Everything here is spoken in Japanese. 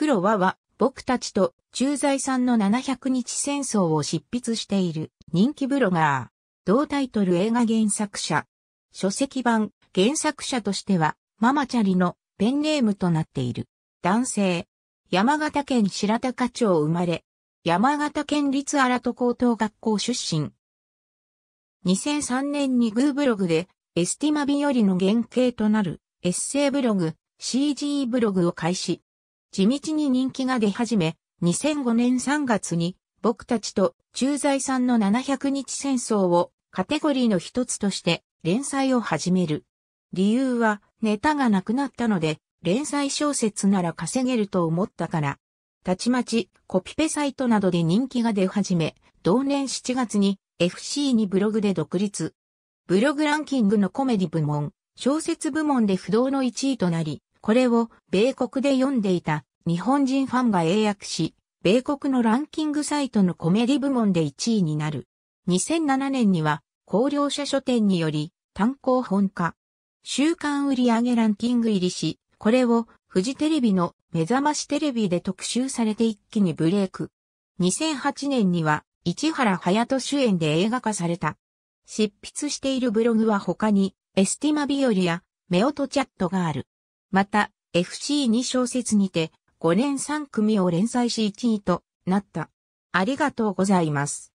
黒和は、僕たちと駐在さんの700日戦争を執筆している人気ブロガー。同タイトル映画原作者。書籍版原作者としては、ママチャリのペンネームとなっている。男性。山形県白鷹町生まれ。山形県立荒戸高等学校出身。2003年にグーブログで、エスティマ日和の原型となるエッセイブログ、CG ブログを開始。地道に人気が出始め、2005年3月に僕たちと駐在さんの700日戦争をカテゴリーの一つとして連載を始める。理由はネタがなくなったので連載小説なら稼げると思ったから。たちまちコピペサイトなどで人気が出始め、同年7月に FC にブログで独立。ブログランキングのコメディ部門、小説部門で不動の1位となり、これを米国で読んでいた日本人ファンが英訳し、米国のランキングサイトのコメディ部門で1位になる。2007年には、高齢者書店により、単行本化。週刊売上ランキング入りし、これをフジテレビの目覚ましテレビで特集されて一気にブレイク。2008年には、市原隼人主演で映画化された。執筆しているブログは他に、エスティマ日和や、メオトチャットがある。また、FC2 小節にて、5年3組を連載し1位となった。ありがとうございます。